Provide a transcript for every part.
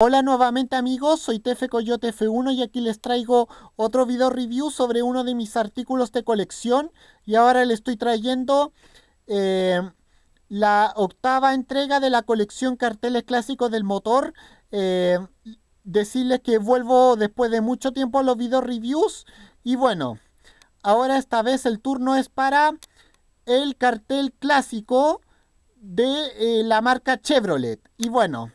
Hola nuevamente amigos, soy TF Coyote F1 y aquí les traigo otro video review sobre uno de mis artículos de colección y ahora les estoy trayendo eh, la octava entrega de la colección carteles clásicos del motor eh, decirles que vuelvo después de mucho tiempo a los video reviews y bueno, ahora esta vez el turno es para el cartel clásico de eh, la marca Chevrolet y bueno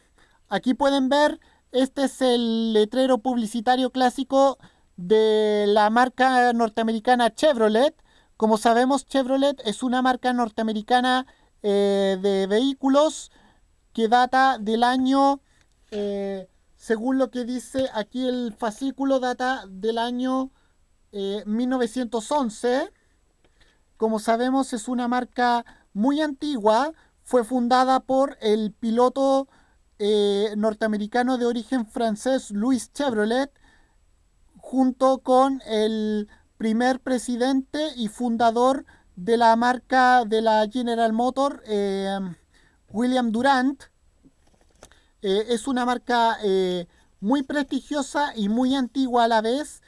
Aquí pueden ver, este es el letrero publicitario clásico de la marca norteamericana Chevrolet. Como sabemos, Chevrolet es una marca norteamericana eh, de vehículos que data del año, eh, según lo que dice aquí el fascículo, data del año 1911. Eh, Como sabemos, es una marca muy antigua. Fue fundada por el piloto eh, norteamericano de origen francés Louis Chevrolet, junto con el primer presidente y fundador de la marca de la General Motor, eh, William Durant. Eh, es una marca muy prestigiosa y muy antigua a la vez.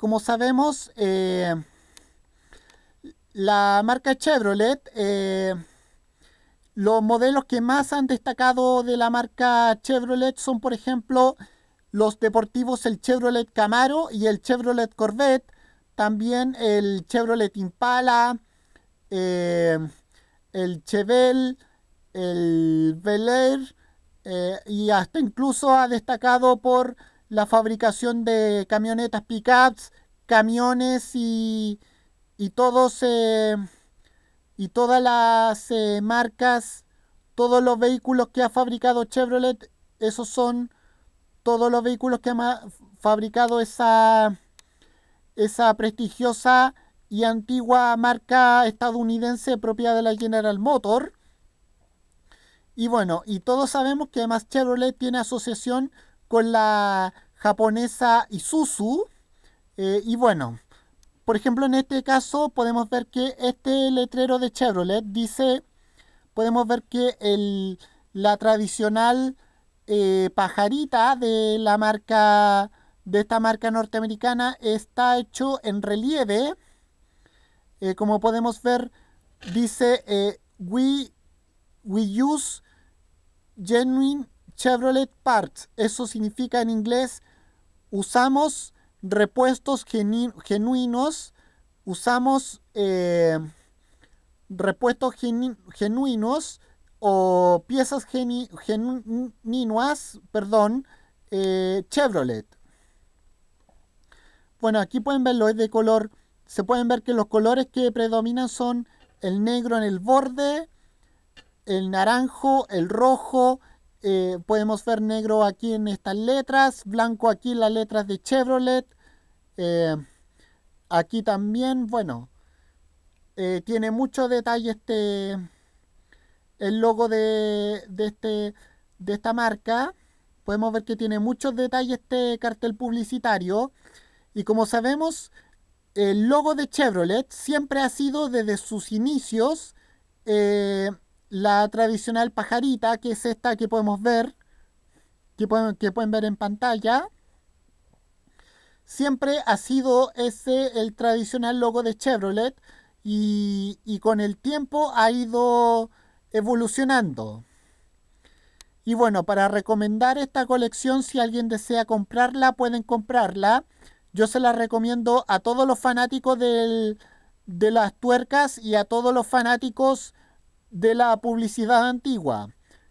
como sabemos, la marca Chevrolet los modelos que más han destacado de la marca Chevrolet son, por ejemplo, los deportivos el Chevrolet Camaro y el Chevrolet Corvette, también el Chevrolet Impala, eh, el Chevelle, el Bel eh, y hasta incluso ha destacado por la fabricación de camionetas pickups, camiones y, y todos... Eh, y todas las eh, marcas, todos los vehículos que ha fabricado Chevrolet, esos son todos los vehículos que ha fabricado esa, esa prestigiosa y antigua marca estadounidense propia de la General Motor. Y bueno, y todos sabemos que además Chevrolet tiene asociación con la japonesa Isuzu. Eh, y bueno, por ejemplo, en este caso podemos ver que este letrero de Chevrolet dice, podemos ver que la tradicional eh, pajarita de la marca de esta marca norteamericana está hecho en relieve. Eh, como podemos ver, dice eh, we, we use genuine Chevrolet parts. Eso significa en inglés usamos repuestos genuinos, usamos eh, repuestos genuinos o piezas genuinas, perdón, eh, Chevrolet. Bueno, aquí pueden verlo, es de color. Se pueden ver que los colores que predominan son el negro en el borde, el naranjo, el rojo, eh, podemos ver negro aquí en estas letras, blanco aquí las letras de Chevrolet. Eh, aquí también, bueno, eh, tiene mucho detalle este el logo de, este, de esta marca. Podemos ver que tiene muchos detalles este cartel publicitario. Y como sabemos, el logo de Chevrolet siempre ha sido desde sus inicios la tradicional pajarita, que es esta que podemos ver, que pueden, que pueden ver en pantalla. Siempre ha sido ese el tradicional logo de Chevrolet y, con el tiempo ha ido evolucionando. Y bueno, para recomendar esta colección, si alguien desea comprarla, pueden comprarla. Yo se la recomiendo a todos los fanáticos de las tuercas y a todos los fanáticos de la publicidad antigua.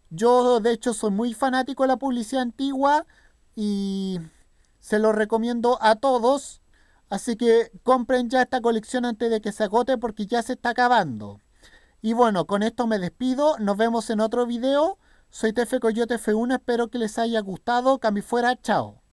Yo de hecho soy muy fanático de la publicidad antigua y se lo recomiendo a todos. Así que compren ya esta colección antes de que se agote porque ya se está acabando. Y bueno, con esto me despido. Nos vemos en otro video. Soy Tefe Coyote F1. Espero que les haya gustado. Cami fuera. Chao.